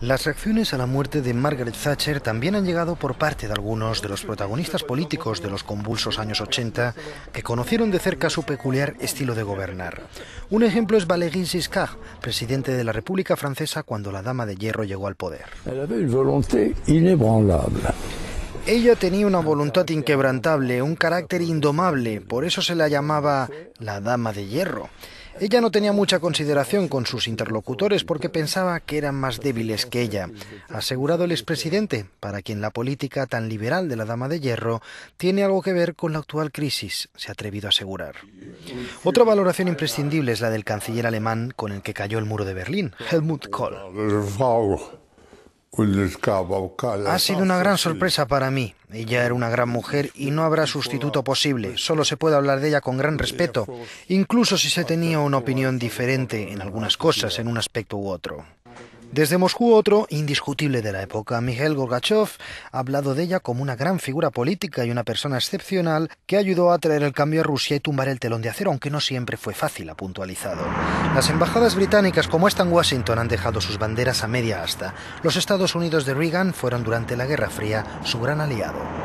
Las reacciones a la muerte de Margaret Thatcher también han llegado por parte de algunos de los protagonistas políticos de los convulsos años 80 que conocieron de cerca su peculiar estilo de gobernar. Un ejemplo es Valéry Giscard, presidente de la República Francesa cuando la Dama de Hierro llegó al poder. Ella tenía una voluntad inquebrantable, un carácter indomable, por eso se la llamaba la Dama de Hierro. Ella no tenía mucha consideración con sus interlocutores porque pensaba que eran más débiles que ella, asegurado el expresidente, para quien la política tan liberal de la Dama de Hierro tiene algo que ver con la actual crisis, se ha atrevido a asegurar. Otra valoración imprescindible es la del canciller alemán con el que cayó el muro de Berlín, Helmut Kohl. Ha sido una gran sorpresa para mí. Ella era una gran mujer y no habrá sustituto posible. Solo se puede hablar de ella con gran respeto, incluso si se tenía una opinión diferente en algunas cosas, en un aspecto u otro. Desde Moscú otro indiscutible de la época, Miguel Gorbachev, ha hablado de ella como una gran figura política y una persona excepcional que ayudó a traer el cambio a Rusia y tumbar el telón de acero, aunque no siempre fue fácil, ha puntualizado. Las embajadas británicas como esta en Washington han dejado sus banderas a media asta. Los Estados Unidos de Reagan fueron durante la Guerra Fría su gran aliado.